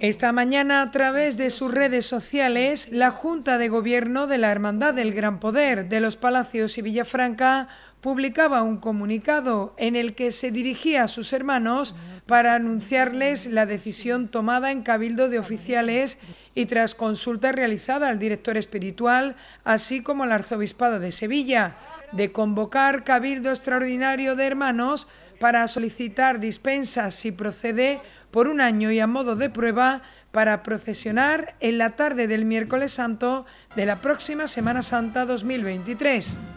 Esta mañana, a través de sus redes sociales, la Junta de Gobierno de la Hermandad del Gran Poder de los Palacios y Villafranca publicaba un comunicado en el que se dirigía a sus hermanos para anunciarles la decisión tomada en Cabildo de Oficiales y tras consulta realizada al director espiritual, así como al arzobispado de Sevilla, de convocar Cabildo Extraordinario de Hermanos para solicitar dispensas si procede por un año y a modo de prueba para procesionar en la tarde del miércoles santo de la próxima Semana Santa 2023.